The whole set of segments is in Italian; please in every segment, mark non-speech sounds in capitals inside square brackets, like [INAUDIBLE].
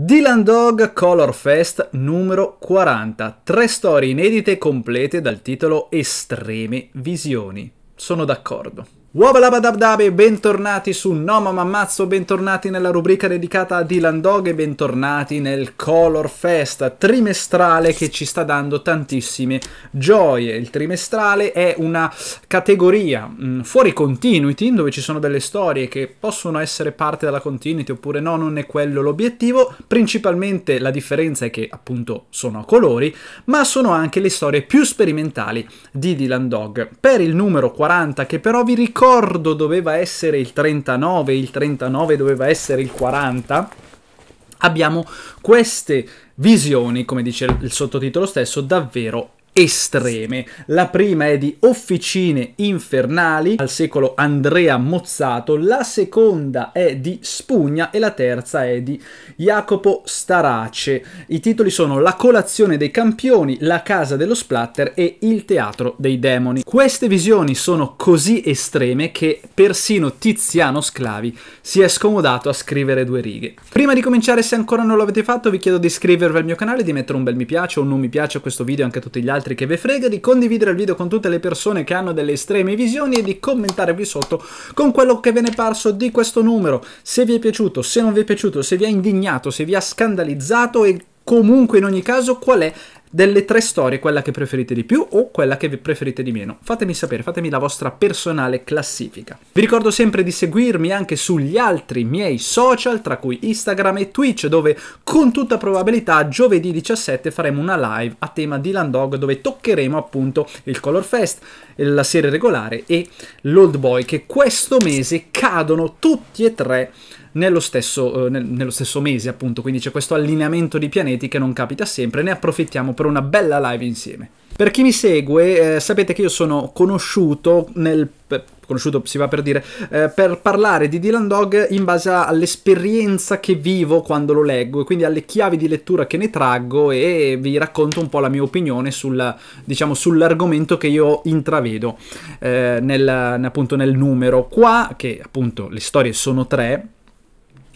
Dylan Dog Color Fest numero 40, tre storie inedite complete dal titolo Estreme Visioni. Sono d'accordo. Wabalabadabdabe, bentornati su No Mammazzo, bentornati nella rubrica dedicata a Dylan Dog e bentornati nel Color Fest trimestrale che ci sta dando tantissime gioie. Il trimestrale è una categoria mh, mm, fuori continuity dove ci sono delle storie che possono essere parte della continuity oppure no, non è quello l'obiettivo. Principalmente la differenza è che appunto sono a colori, ma sono anche le storie più sperimentali di Dylan Dog. Per il numero 40 che però vi ricordo ricordo doveva essere il 39, il 39 doveva essere il 40, abbiamo queste visioni, come dice il sottotitolo stesso, davvero estreme. La prima è di Officine Infernali al secolo Andrea Mozzato, la seconda è di Spugna e la terza è di Jacopo Starace. I titoli sono La colazione dei campioni, La casa dello splatter e Il teatro dei demoni. Queste visioni sono così estreme che persino Tiziano Sclavi si è scomodato a scrivere due righe. Prima di cominciare, se ancora non l'avete fatto, vi chiedo di iscrivervi al mio canale, di mettere un bel mi piace o un non mi piace a questo video anche a tutti gli altri altri che ve frega, di condividere il video con tutte le persone che hanno delle estreme visioni e di commentarvi sotto con quello che ve ne è parso di questo numero. Se vi è piaciuto, se non vi è piaciuto, se vi ha indignato, se vi ha scandalizzato e comunque in ogni caso qual è delle tre storie quella che preferite di più o quella che preferite di meno. Fatemi sapere, fatemi la vostra personale classifica. Vi ricordo sempre di seguirmi anche sugli altri miei social, tra cui Instagram e Twitch, dove con tutta probabilità giovedì 17 faremo una live a tema di Landog dove toccheremo appunto il Color Fest, la serie regolare e l'Old Boy che questo mese cadono tutti e tre nello stesso, eh, nello stesso mese, appunto. Quindi c'è questo allineamento di pianeti che non capita sempre. Ne approfittiamo per una bella live insieme. Per chi mi segue, eh, sapete che io sono conosciuto nel conosciuto si va per dire, eh, per parlare di Dylan Dog in base all'esperienza che vivo quando lo leggo e quindi alle chiavi di lettura che ne traggo e vi racconto un po' la mia opinione sul, diciamo, sull'argomento che io intravedo eh, nel, appunto nel numero. Qua, che appunto le storie sono tre,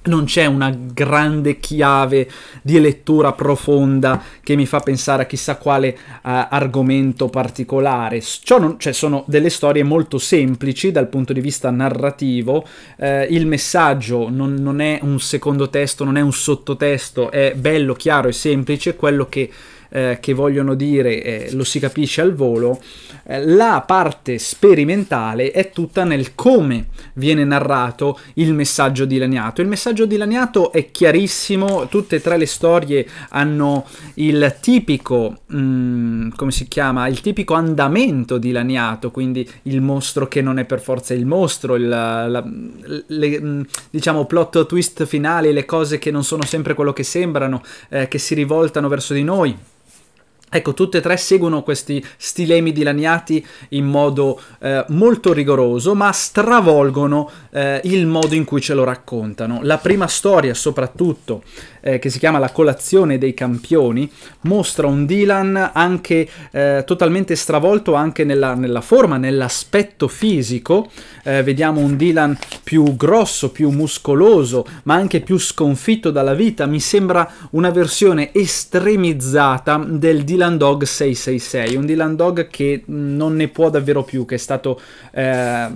non c'è una grande chiave di lettura profonda che mi fa pensare a chissà quale uh, argomento particolare. Non, cioè, sono delle storie molto semplici dal punto di vista narrativo, eh, il messaggio non, non è un secondo testo, non è un sottotesto, è bello, chiaro e semplice, quello che... Eh, che vogliono dire eh, lo si capisce al volo eh, la parte sperimentale è tutta nel come viene narrato il messaggio dilaniato. Il messaggio dilaniato è chiarissimo, tutte e tre le storie hanno il tipico, mh, mm, come si chiama, il tipico andamento dilaniato, quindi il mostro che non è per forza il mostro, il, la, le, mh, mm, diciamo plot twist finali, le cose che non sono sempre quello che sembrano, eh, che si rivoltano verso di noi Ecco, tutte e tre seguono questi stilemi dilaniati in modo eh, molto rigoroso, ma stravolgono eh, il modo in cui ce lo raccontano. La prima storia, soprattutto, eh, che si chiama La colazione dei campioni, mostra un Dylan anche eh, totalmente stravolto anche nella, nella forma, nell'aspetto fisico. Eh, vediamo un Dylan più grosso, più muscoloso, ma anche più sconfitto dalla vita. Mi sembra una versione estremizzata del Dylan Dog 666, un Dylan Dog che non ne può davvero più, che è stato... Eh,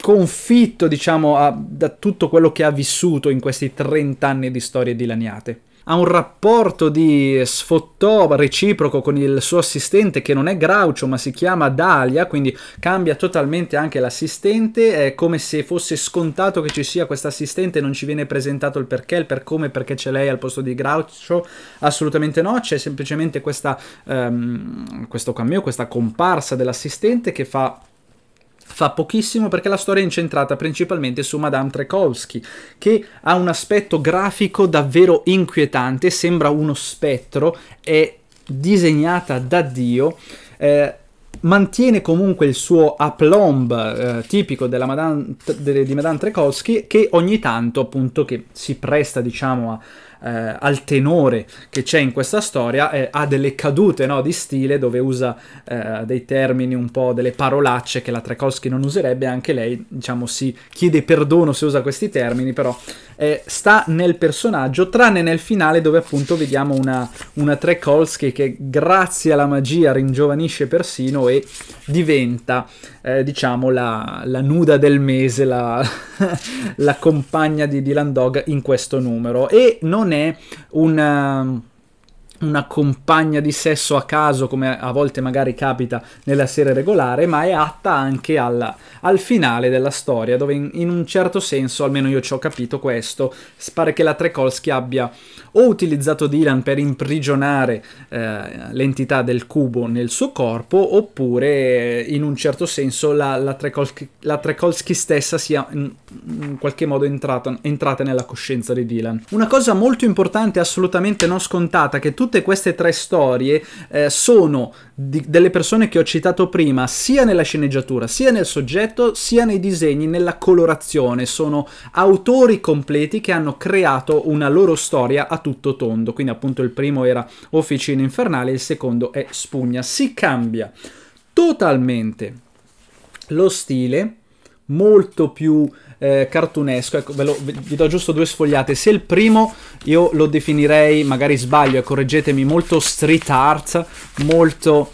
confitto, diciamo, a, da tutto quello che ha vissuto in questi 30 anni di storie dilaniate. Ha un rapporto di sfottò reciproco con il suo assistente che non è Groucho ma si chiama Dalia, quindi cambia totalmente anche l'assistente, è come se fosse scontato che ci sia questo assistente, non ci viene presentato il perché, il per come, perché c'è lei al posto di Groucho, assolutamente no, c'è semplicemente questa, um, questo cameo, questa comparsa dell'assistente che fa fa pochissimo perché la storia è incentrata principalmente su Madame Trekowski, che ha un aspetto grafico davvero inquietante, sembra uno spettro, è disegnata da Dio. Eh, mantiene comunque il suo aplomb eh, tipico Madame, de, di Madame Trekowski che ogni tanto appunto che si presta diciamo a, eh, al tenore che c'è in questa storia, eh, ha delle cadute no, di stile dove usa eh, dei termini un po', delle parolacce che la Trekowski non userebbe, anche lei diciamo si chiede perdono se usa questi termini, però eh, sta nel personaggio, tranne nel finale dove appunto vediamo una, una Trekowski che grazie alla magia ringiovanisce persino e diventa eh, diciamo la, la, nuda del mese, la, [LAUGHS] la compagna di Dylan Dog in questo numero e non non è un... Ehm, una compagna di sesso a caso come a volte magari capita nella serie regolare ma è atta anche alla, al finale della storia dove in, in, un certo senso almeno io ci ho capito questo pare che la Trekolsky abbia o utilizzato Dylan per imprigionare eh, l'entità del cubo nel suo corpo oppure eh, in un certo senso la, la, Trekolsky, la Trekolsky, stessa sia in, in qualche modo entrata, entrata nella coscienza di Dylan una cosa molto importante assolutamente non scontata che tutti tutte queste tre storie eh, sono di, delle persone che ho citato prima, sia nella sceneggiatura, sia nel soggetto, sia nei disegni, nella colorazione. Sono autori completi che hanno creato una loro storia a tutto tondo. Quindi appunto il primo era Officina Infernale, il secondo è Spugna. Si cambia totalmente lo stile, molto più eh, cartunesco. Ecco, ve lo, vi do giusto due sfogliate. Se il primo io lo definirei, magari sbaglio e correggetemi, molto street art, molto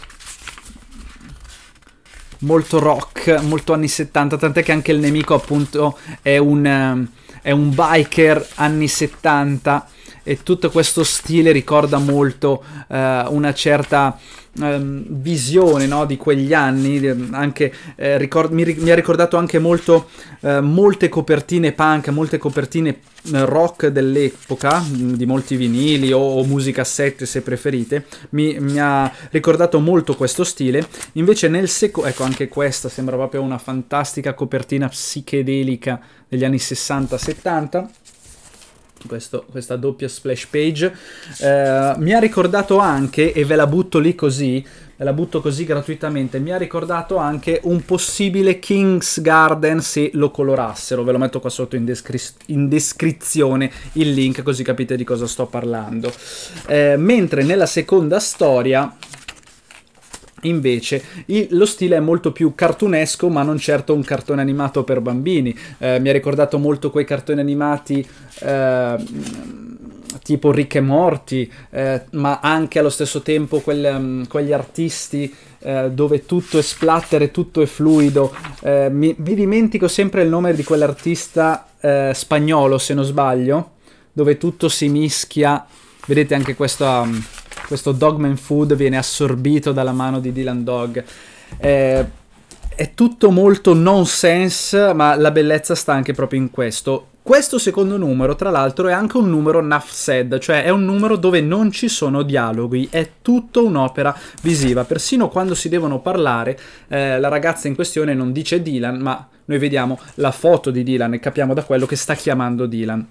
molto rock, molto anni 70, tant'è che anche il nemico appunto è un, eh, è un biker anni 70 e tutto questo stile ricorda molto eh, una certa ehm, visione no, di quegli anni, anche, eh, ricord- mi, ri- mi, ha ricordato anche molto eh, molte copertine punk, molte copertine eh, rock dell'epoca, mm, di molti vinili o, o musicassette se preferite, mi, mi, ha ricordato molto questo stile, invece nel secondo, ecco anche questa sembra proprio una fantastica copertina psichedelica degli anni 60-70, questo, questa doppia splash page. Eh, mi ha ricordato anche, e ve la butto lì così, ve la butto così gratuitamente, mi ha ricordato anche un possibile King's Garden se lo colorassero, ve lo metto qua sotto in, descri in descrizione il link così capite di cosa sto parlando. Eh, mentre nella seconda storia invece il, lo stile è molto più cartunesco, ma non certo un cartone animato per bambini. Eh, mi ha ricordato molto quei cartoni animati. Eh, tipo Ricche Morti, eh, ma anche allo stesso tempo quel, um, quegli artisti eh, dove tutto è splatter e tutto è fluido. Eh, mi, mi, dimentico sempre il nome di quell'artista eh, spagnolo, se non sbaglio, dove tutto si mischia. Vedete anche questa... Um, questo Dogman Food viene assorbito dalla mano di Dylan Dog. Eh, è tutto molto nonsense, ma la bellezza sta anche proprio in questo. Questo secondo numero, tra l'altro, è anche un numero nuff cioè è un numero dove non ci sono dialoghi, è tutto un'opera visiva. Persino quando si devono parlare, eh, la ragazza in questione non dice Dylan, ma noi vediamo la foto di Dylan e capiamo da quello che sta chiamando Dylan.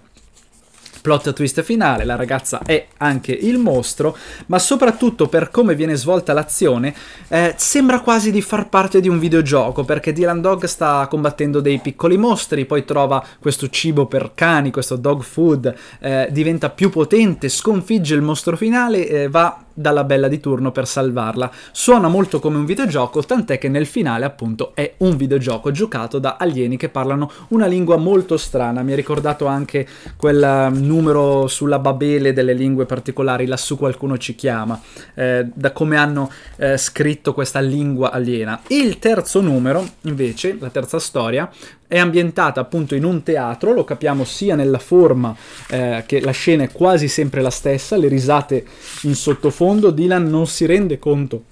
Plot twist finale, la ragazza è anche il mostro, ma soprattutto per come viene svolta l'azione eh, sembra quasi di far parte di un videogioco, perché Dylan Dog sta combattendo dei piccoli mostri, poi trova questo cibo per cani, questo dog food, eh, diventa più potente, sconfigge il mostro finale, eh, va dalla bella di turno per salvarla. Suona molto come un videogioco, tant'è che nel finale appunto è un videogioco giocato da alieni che parlano una lingua molto strana. Mi ha ricordato anche quel mm, numero sulla Babele delle lingue particolari, lassù qualcuno ci chiama, eh, da come hanno eh, scritto questa lingua aliena. Il terzo numero, invece, la terza storia, è ambientata appunto in un teatro, lo capiamo sia nella forma eh, che la scena è quasi sempre la stessa, le risate in sottofondo, Dylan non si rende conto,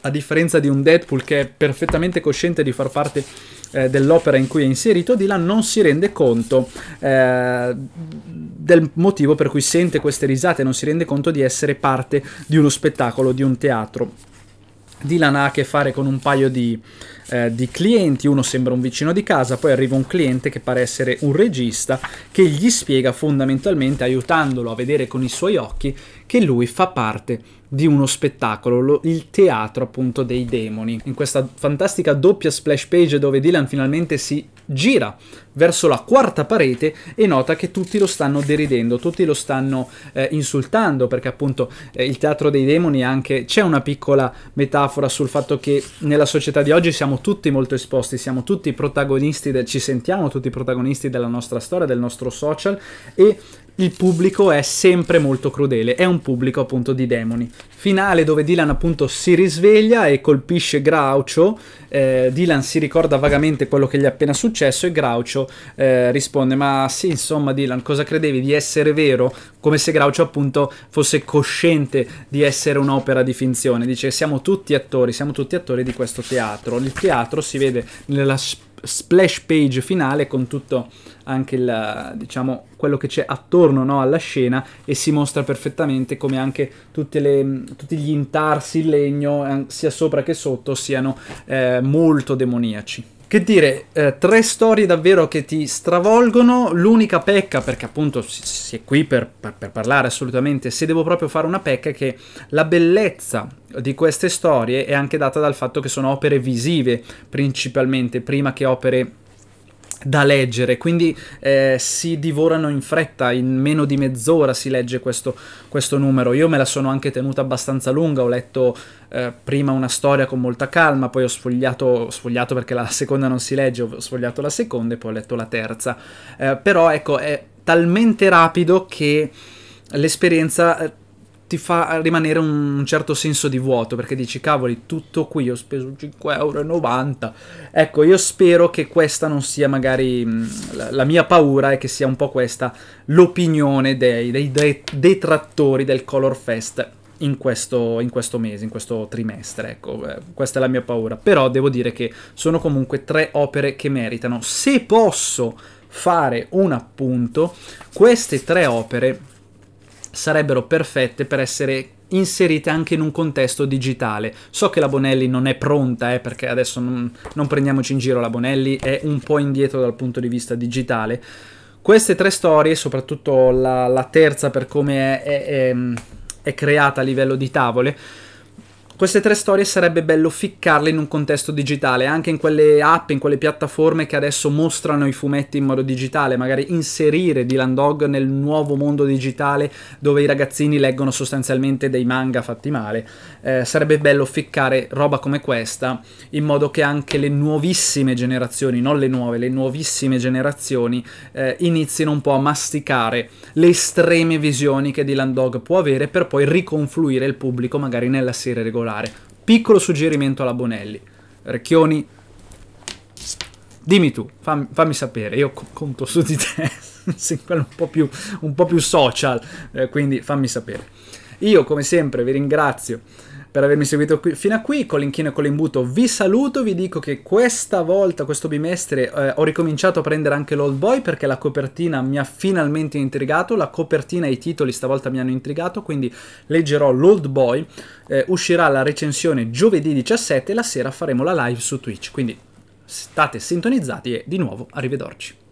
a differenza di un Deadpool che è perfettamente cosciente di far parte eh, dell'opera in cui è inserito, Dylan non si rende conto eh, del motivo per cui sente queste risate, non si rende conto di essere parte di uno spettacolo, di un teatro. Dylan ha a che fare con un paio di, eh, di, clienti, uno sembra un vicino di casa, poi arriva un cliente che pare essere un regista che gli spiega fondamentalmente, aiutandolo a vedere con i suoi occhi, che lui fa parte di uno spettacolo, lo, il teatro appunto dei demoni, in questa fantastica doppia splash page dove Dylan finalmente si gira verso la quarta parete e nota che tutti lo stanno deridendo, tutti lo stanno eh, insultando perché appunto eh, il teatro dei demoni anche c'è una piccola metafora sul fatto che nella società di oggi siamo tutti molto esposti, siamo tutti protagonisti del, ci sentiamo tutti protagonisti della nostra storia, del nostro social e il pubblico è sempre molto crudele, è un pubblico appunto di demoni. Finale dove Dylan appunto si risveglia e colpisce Groucho, eh, Dylan si ricorda vagamente quello che gli è appena successo e Groucho eh, risponde ma sì insomma Dylan cosa credevi di essere vero? Come se Groucho appunto fosse cosciente di essere un'opera di finzione, dice siamo tutti attori, siamo tutti attori di questo teatro, il teatro si vede nella spazio splash page finale con tutto anche il, diciamo, quello che c'è attorno no, alla scena e si mostra perfettamente come anche le, tutti gli intarsi in legno, eh, sia sopra che sotto, siano eh, molto demoniaci. Che dire, eh, tre storie davvero che ti stravolgono, l'unica pecca, perché appunto si, si è qui per, per, per, parlare assolutamente, se devo proprio fare una pecca, è che la bellezza di queste storie è anche data dal fatto che sono opere visive principalmente, prima che opere da leggere, quindi eh, si divorano in fretta, in meno di mezz'ora si legge questo, questo, numero. Io me la sono anche tenuta abbastanza lunga, ho letto eh, prima una storia con molta calma, poi ho sfogliato, sfogliato perché la seconda non si legge, ho sfogliato la seconda e poi ho letto la terza. Eh, però ecco, è talmente rapido che l'esperienza eh, ti fa rimanere un certo senso di vuoto perché dici cavoli tutto qui ho speso 5,90 euro ecco io spero che questa non sia magari mm, la, mia paura e che sia un po' questa l'opinione dei, dei, dei detrattori del Color Fest in questo, in questo, mese, in questo trimestre, ecco, eh, questa è la mia paura, però devo dire che sono comunque tre opere che meritano. Se posso fare un appunto, queste tre opere sarebbero perfette per essere inserite anche in un contesto digitale. So che la Bonelli non è pronta, eh, perché adesso non, non prendiamoci in giro, la Bonelli è un po' indietro dal punto di vista digitale. Queste tre storie, soprattutto la, la terza per come è, è, è, è creata a livello di tavole, queste tre storie sarebbe bello ficcarle in un contesto digitale, anche in quelle app, in quelle piattaforme che adesso mostrano i fumetti in modo digitale, magari inserire Dylan Dog nel nuovo mondo digitale dove i ragazzini leggono sostanzialmente dei manga fatti male. Eh, sarebbe bello ficcare roba come questa in modo che anche le nuovissime generazioni, non le nuove, le nuovissime generazioni eh, inizino un po' a masticare le estreme visioni che Dylan Dog può avere per poi riconfluire il pubblico magari nella serie regolare regolare. Piccolo suggerimento alla Bonelli. Recchioni, dimmi tu, fammi, fammi sapere, io conto su di te, sei [LAUGHS] un po' più, un po più social, eh, quindi fammi sapere. Io come sempre vi ringrazio per avermi seguito qui, fino a qui. Con l'inchino e con l'imbuto vi saluto, vi dico che questa volta, questo bimestre, eh, ho ricominciato a prendere anche l'Old Boy perché la copertina mi ha finalmente intrigato, la copertina e i titoli stavolta mi hanno intrigato, quindi leggerò l'Old Boy, eh, uscirà la recensione giovedì 17 e la sera faremo la live su Twitch, quindi state sintonizzati e di nuovo arrivederci.